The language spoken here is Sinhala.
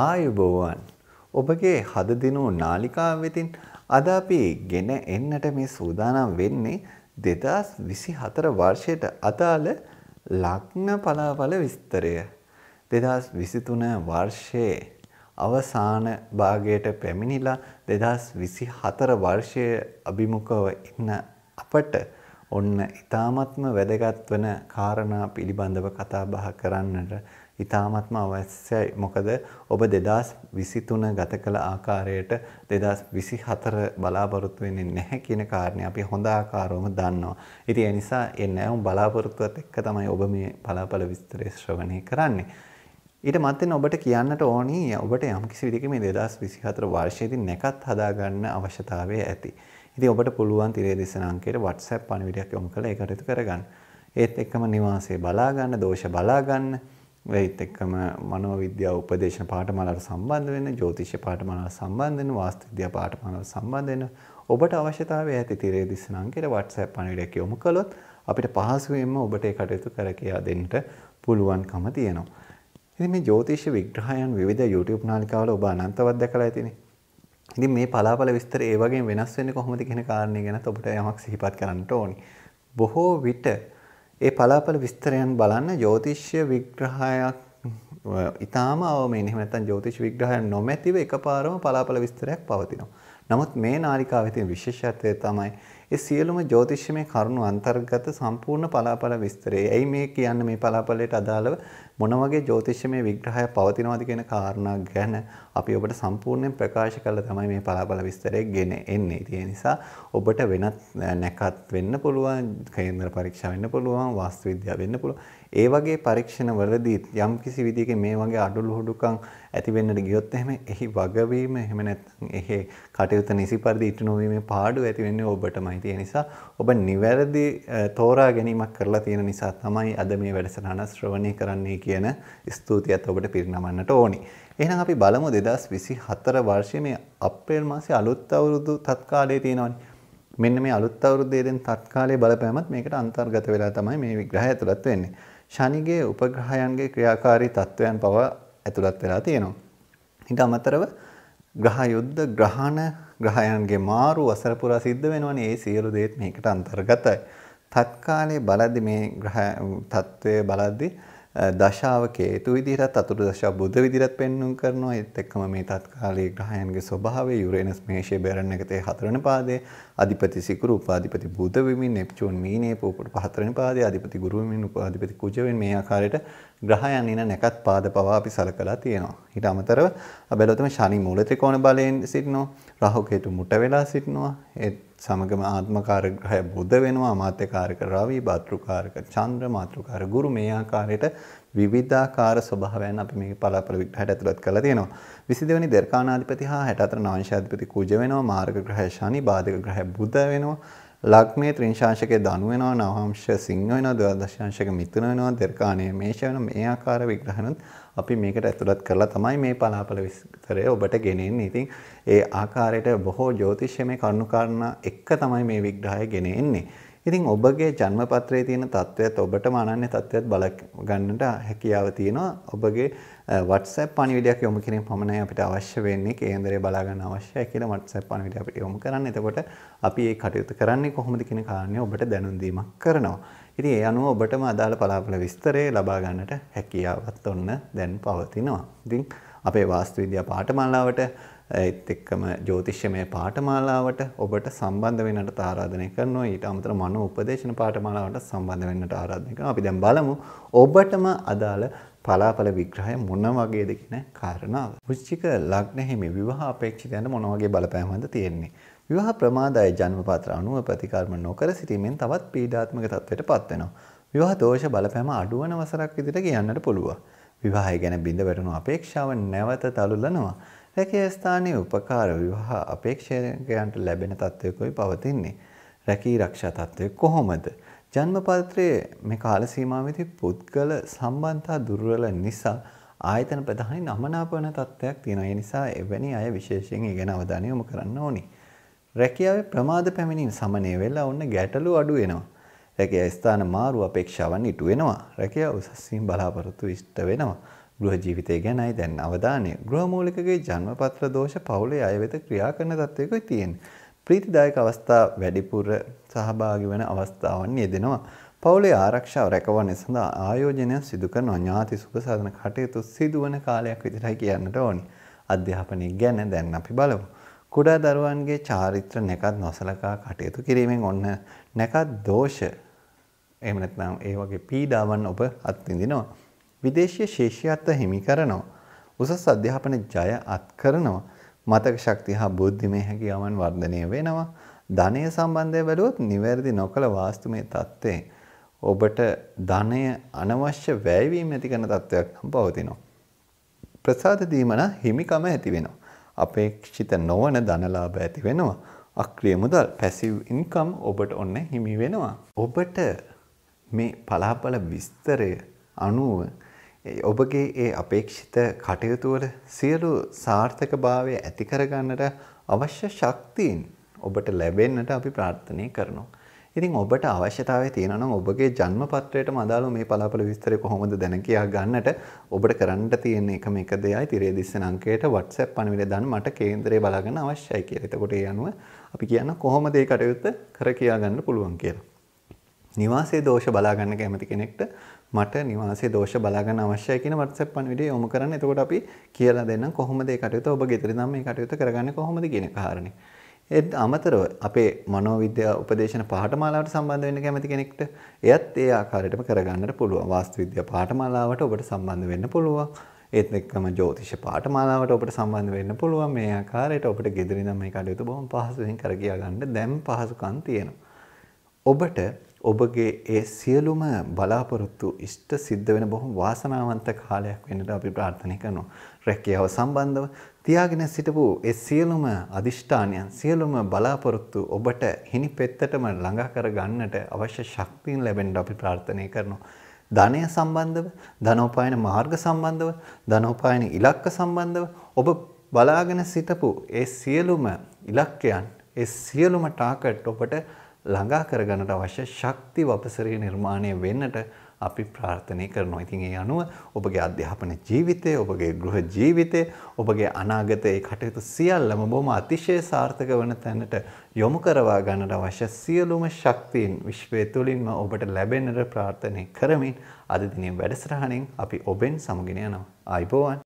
ආයුබෝවන් ඔබගේ හදදිනු නාලිකාව වෙතින් අද අපි ගෙන එන්නට මේ සූදානම් වෙන්නේ දෙදස් විසි හතර වර්ෂයට අදාළ ලක්න පලාඵල විස්තරය. දෙදස් විසිතුන වර්ෂයේ අවසාන භාගයට පැමිණිලා දෙදස් විසි හතර වර්ෂය අභිමුකව ඉන්න අපට ඔන්න ඉතාමත්ම වැදගත් වන කාරණා පිළිබඳව කතා බහ කරන්නට ඉතාමත්ම අවශ්‍යයි. මොකද ඔබ 2023 ගත කළ ආකාරයට 2024 බලාපොරොත්තු වෙන්නේ නැහැ කියන කාරණේ අපි හොඳ ආකාරවම දන්නවා. ඉතින් ඒ නිසා ඒ නැවුම් බලාපොරොත්තුවත් එක්ක තමයි ඔබ මේ බලාපල විස්තරය ශ්‍රවණය කරන්නේ. ඊට මත්තෙන් ඔබට කියන්නට ඕනි ඔබට යම්කිසි විදිහක මේ 2024 වර්ෂයේදී නැකත් හදාගන්න අවශ්‍යතාවය ඇති. ඉතින් ඔබට පුළුවන් තිරේ දේශන අංකයට WhatsApp පණිවිඩයක් යොමු කරලා ඒකට කරගන්න. ඒත් එක්කම නිවාසයේ බලාගන්න, දෝෂ බලාගන්න, ඒත් එක්කම මනෝවිද්‍යාව උපදේශන පාඨමාලාවට සම්බන්ධ වෙන, ජ්‍යොතිෂ පාඨමාලාවට සම්බන්ධ වෙන, වාස්තු විද්‍යා පාඨමාලාවට සම්බන්ධ වෙන ඔබට අවශ්‍යතාවය ඇති තිරේ දිස්ස නංකයට WhatsApp පණිවිඩයක් යොමු කළොත් අපිට පහසුවෙන්ම ඔබට ඒ කටයුතු කර කියා දෙන්නට පුළුවන්කම තියෙනවා. ඉතින් මේ ජ්‍යොතිෂ විග්‍රහයන් විවිධ YouTube නාලිකාවල ඔබ අනන්තවත් දැකලා ඇතිනේ. ඉතින් මේ පලාපල විස්තර ඒ වගේ වෙනස් වෙන්නේ කොහොමද කියන කාරණේ ගැනත් ඔබට යමක් සිහිපත් කරන්න ඕනි. බොහෝ විට ඒ පලාපල විස්තරයන් බලන්න ජෝතිෂ්‍ය විග්‍රහයක් ඉතාම අවමෙන් එහෙම නැත්නම් ජෝතිෂ විග්‍රහය නොමැතිව එකපාරම පලාපල විස්තරයක් පවතිනවා. නමුත් මේ නාලිකාවේ තියෙන විශේෂත්වය තමයි ඒ සියලුම ජ්‍යොතිෂ්‍යමය කරුණු අන්තර්ගත සම්පූර්ණ පලාපල විස්තරය. එයි මේ කියන්නේ මේ පලාපලයට අදාළව මොන වගේ ජ්‍යොතිෂ්‍යමය විග්‍රහයක් පවතිනවද කියන කාරණා ගැන අපි ඔබට සම්පූර්ණයෙන් ප්‍රකාශ කළා තමයි මේ පලාපල විස්තරය ගෙන එන්නේ. ඒ නිසා ඔබට වෙනත් නැකත් වෙන්න පුළුවන්, කේන්ද්‍ර පරීක්ෂා වෙන්න පුළුවන්, වාස්තු විද්‍යාව වෙන්න පුළුවන්. ඒ වගේ පරීක්ෂණවලදී යම් කිසි විදිහකින් මේ වගේ අඩළු හොඩුකම් ඇති වෙන්නට ගියොත් එහෙම එහි වගවීම එහෙම නැත්නම් එහි කටයුතු නිසි පරිදි ඉටු නොවීමේ පාඩු ඇති වෙන්නේ ඔබටමයි. ඒ නිසා ඔබ නිවැරදි තෝරා ගැනීමක් කරලා තියෙන නිසා තමයි අද මේ වැඩසටහන ශ්‍රවණය කරන්නේ කියන ස්තුතියත් ඔබට පිරිනමන්නට ඕනි. එහෙනම් අපි බලමු 2024 වර්ෂයේ මේ අප්‍රේල් මාසේ අලුත් අවුරුදු තත්කාලයේ තියෙනවනේ. මෙන්න මේ අලුත් අවුරුද්දේ දෙන තත්කාලයේ බලපෑමත් මේකට අන්තර්ගත වෙලා තමයි මේ විග්‍රහය ඇතුළත් වෙන්නේ. ශනිගේ උපග්‍රහයන්ගේ ක්‍රියාකාරී තත්ත්වයන් පවා ඇතුළත් වෙලා තියෙනවා. ඊට අමතරව ග්‍රහ යුද්ධ ග්‍රහණ ග්‍රහයන්ගේ මාරු වසර පුරා සිද්ධ වෙනවනේ ඒ සියලු දේත් මේකට අන්තර්ගතයි. තත්කාලේ බලද්දි මේ ග්‍රහ තත්ත්වයේ බලද්දි දශාවක හේතු විදිහටත් අතුරු දශාව බුද්ධ විදිහටත් පෙන්වුම් කරනවා. ඒත් එක්කම මේ තත්කාලීය ග්‍රහයන්ගේ ස්වභාවය යුරේනස් මේෂය බැරන් එකතේ හතරවෙනි පාදයේ අධිපති සිකුරු උපාධිපති බුධ වෙමින් නෙප්චූන් මීනේ පූපට පහතරවෙනි පාදයේ අධිපති ගුරු වෙමින් උපාධිපති කුජ වෙමින් මේ ආකාරයට ග්‍රහයන් එන නැකත් පාද පවා අපි සලකලා තියෙනවා. ඊට අමතරව බැලුවොත් මේ ශනි මූල ත්‍රිකෝණ බලයෙන් සිටිනවා. රාහු කේතු මුට වෙලා සිටිනවා. ඒත් සමගම ආත්මකාරග්‍රහය බුද්ධ වෙනවා අමාත්‍යකාරක රවි භාතෘකාරක චන්ද්‍ර මාතෘකාර ගුරු මේ ආකාරයට විවිධාකාර ස්වභාවයන් අපි මේ පලාපල විග්‍රහයට ඇතුළත් කරලා තියෙනවා 22 වෙනි දර්කානාධිපති හා 64 නාංශාධිපති කුජ වෙනවා මාර්ග ග්‍රහය ශනි බාධක ග්‍රහය බුද්ධ වෙනවා ලග්නේ ත්‍රිංශාංශකයේ ධනු වෙනවා නවංශ සිංහ වෙනවා ද්වාදශාංශක මිථුන වෙනවා දෙර්කාණයේ මේෂ වෙනවා මේ ආකාර විග්‍රහනොත් අපි මේකට ඇතුළත් කරලා තමයි මේ පලාපල විස්තරය ඔබට ගෙනෙන්නේ. ඉතින් ඒ ආකාරයට බොහෝ ජ්‍යොතිෂ්‍යමය කරුණු කාරණා එක තමයි මේ විග්‍රහය ගෙනෙන්නේ. ඉතින් ඔබගේ ජන්මපත්‍රයේ තියෙන තත්ත්වයත් ඔබටම අනන්‍ය තත්ත්වයක් බල ගන්නට හැකියාව තියෙනවා. ඔබගේ WhatsApp පණිවිඩයක් යොමු කිරීම පමණයි අපිට අවශ්‍ය වෙන්නේ කේන්දරය බලා ගන්න අවශ්‍යයි කියලා WhatsApp පණිවිඩය අපිට යොමු කරන්න. එතකොට අපි මේ කටයුතු කරන්නේ කොහොමද කියන කාරණය ඔබට දැනුම් දීමක් කරනවා. ඉතින් ඒ අනුව ඔබටම අදාළ පලාපල විස්තරය ලබා ගන්නට හැකියාවත් ඔන්න දැන් පවතිනවා. ඉතින් අපේ වාස්තු විද්‍යා පාඨමාලාවට ඒත් එක්කම ජෝතිෂ්‍යමය පාඨමාලාවට ඔබට සම්බන්ධ වෙන්නට ආරාධනය කරනවා. ඊට අමතරව මනෝ උපදේශන පාඨමාලාවට සම්බන්ධ වෙන්නට ආරාධනය කරනවා. අපි දැන් බලමු ඔබටම අදාළ පලාපල විග්‍රහය මොන වගේද කියන කාරණාව. වෘශ්චික ලග්න හිමි විවාහ අපේක්ෂිතයන්ට මොන වගේ බලපෑමක්ද තියෙන්නේ? විවාහ ප්‍රමාදය ජන්මපත්‍ර අනුව ප්‍රතිකර්ම නොකර සිටීමෙන් තවත් පීඩාත්මක තත්ත්වයට පත් වෙනවා. විවාහ දෝෂ බලපෑම අඩුවන වසරක් විදිහට කියන්නට පුළුවන්. විවාහය ගැන බිඳ වැටුණු අපේක්ෂාව නැවත තලුලනවා. රැකිය ස්ථානයේ උපකාර විවාහ අපේක්ෂකයන්ට ලැබෙන තත්ත්වයකුයි පවතින්නේ. රැකී රක්ෂා තත්ත්වය කොහොමද? ජන්මපත්‍රයේ මේ කාල සීමාවෙදි පුද්ගල සම්බන්ධතා දුර්වල නිසා ආයතන ප්‍රධානී නමනාපන තත්ත්වයක් තියෙනවා. ඒ නිසා එවැනි අය විශේෂයෙන් ඊගෙන අවධානය යොමු කරන්න ඕනේ. රැකියාවේ ප්‍රමාද පැමිණීම සමනය වෙලා ඔන්න ගැටලු අඩු වෙනවා. රැකියා ස්ථාන මාරු අපේක්ෂාවන් ඉටු වෙනවා. රැකියා උසස්වීම් බලාපොරොත්තු ඉෂ්ට වෙනවා. ගෘහ ජීවිතය ගැනයි දැන් අවධානය. ගෘහමූලිකගේ ජන්මපත්‍ර දෝෂ පවුලේ අය වෙත ක්‍රියා කරන තත්වයකයි තියෙන්නේ. ප්‍රීතිදායක අවස්ථා වැඩිපුර සහභාගී වෙන අවස්ථාවන් යෙදෙනවා. පවුලේ ආරක්ෂාව රැකවන්නේ සඳහා ආයෝජනයක් සිදු කරන ඥාති සුබසාධන කටයුතු සිදුවන කාලයක් විතරයි කියන්නට ඕනි. අධ්‍යාපනය ගැන දැන් අපි බලමු. කුඩා දරුවන්ගේ චාරිත්‍ර නැකත් නොසලකා කටයුතු කිරීමෙන් ඔන්න නැකත් දෝෂ එහෙම නැත්නම් ඒ වගේ පීඩාවන් ඔබ අත්විඳිනවා. විදේශීය ශේෂ්‍යත්ව හිමි කරනවා. උසස් අධ්‍යාපන ජය අත් කරනවා. මතක ශක්තිය හා බුද්ධිමය හැකියාවන් වර්ධනය වෙනවා. ධනය සම්බන්ධය බැලුවොත් නිවැරදි නොකළ වාස්තුමය தත්ත්වයෙන් ඔබට ධනය අනවශ්‍ය වැයවීම ඇති කරන තත්වයක් පවතිනවා. ප්‍රසාද දීමන හිමිකම ඇති වෙනවා. අපේක්ෂිත නොවන ධනලාභ ඇති වෙනවා. අක්‍රිය මුදල් පැසිව් ඉන්කම් ඔබට ඔන්න හිමි වෙනවා. ඔබට මේ පලාපල විස්තරය අනුව ඔබගේ ඒ අපේක්ෂිත කටයුතුවල සියලු සාර්ථකභාවය ඇති කරගන්නට අවශ්‍ය ශක්තියින් ඔබට ලැබෙන්නට අපි ප්‍රාර්ථනය කරනවා. ඉතින් ඔබට අවශ්‍යතාවය තියෙනවා නම් ඔබගේ ජන්ම පත්‍රයටම අදාළව මේ පලාපල විස්තරය කොහොමද දැන කියා ගන්නට ඔබට කරන්න තියෙන එකම එක දෙයයි තිරේ දිස්සන අංකයට WhatsApp පණිවිඩය දාන්න මට කේන්දරය බලාගන්න අවශ්‍යයි කියලා. එතකොට ඒ අනුව අපි කියන කොහොමද මේ කටයුත්ත කර කියා ගන්න පුළුවන් කියලා. නිවාසයේ දෝෂ බලාගන්න කැමති කෙනෙක්ට මට නිවාසේ දෝෂ බලාගන්න අවශ්‍යයි කියන WhatsApp පණිවිඩය යොමු කරන්න. එතකොට අපි කියලා දෙන්නම් කොහොමද මේ කටයුතු ඔබ ගෙදර ඉඳන් මේ කටයුතු කරගන්නේ කොහොමද කියන කාරණේ. ඒත් අමතරව අපේ මනෝවිද්‍යා උපදේශන පාඨමාලාවට සම්බන්ධ වෙන්න කැමති කෙනෙක්ට එයත් ඒ ආකාරයටම කරගන්නට පුළුවන්. වාස්තු විද්‍යා පාඨමාලාවට ඔබට සම්බන්ධ වෙන්න පුළුවන්. ඒත් එක්කම ජෝතිෂ පාඨමාලාවට ඔබට සම්බන්ධ වෙන්න පුළුවන්. මේ ආකාරයට ඔබට ගෙදර ඉඳන් මේ කටයුතු බොහොම පහසුවෙන් කරගියා ගන්න දැන් පහසුකම් තියෙනවා. ඔබට ඔබගේ ඒ සියලුම බලාපොරොත්තු ඉෂ්ට සිද්ධ වෙන බොහොම වාසනාවන්ත කාලයක් වෙන්නට අපි ප්‍රාර්ථනා කරනවා. රැකියාව සම්බන්ධව තියාගෙන සිටපු ඒ සියලුම අදිෂ්ඨානයන් සියලුම බලාපොරොත්තු ඔබට හිනි පෙත්තටම ළඟා කර ගන්නට අවශ්‍ය ශක්තියන් ලැබෙන්න අපි ප්‍රාර්ථනා කරනවා. ධනය සම්බන්ධව, ධනෝපායන මාර්ග සම්බන්ධව, ධනෝපායන ඉලක්ක සම්බන්ධව ඔබ බලාගෙන සිටපු ඒ සියලුම ඉලක්කයන්, ඒ සියලුම ටාගට් ඔබට ළඟා කරගන්නට අවශ්‍ය ශක්ති වපසරේ නිර්මාණය වෙන්නට අපි ප්‍රාර්ථනය කරනවා. ඉතින් ඒ අනුව ඔබගේ අධ්‍යාපන ජීවිතය, ඔබගේ ගෘහ ජීවිතය, ඔබගේ අනාගතයේ කටයුතු සියල්ලම බොහොම අතිශය සාර්ථක වන තැනට යොමු කරවා ගන්නට අවශ්‍ය සියලුම ශක්තියින් විශ්වය තුලින්ම ඔබට ලැබෙන්නට ප්‍රාර්ථනා කරමින් අද දිනේ වැඩසටහනින් අපි ඔබෙන් සමුගෙන යනවා. ආයිබෝවන්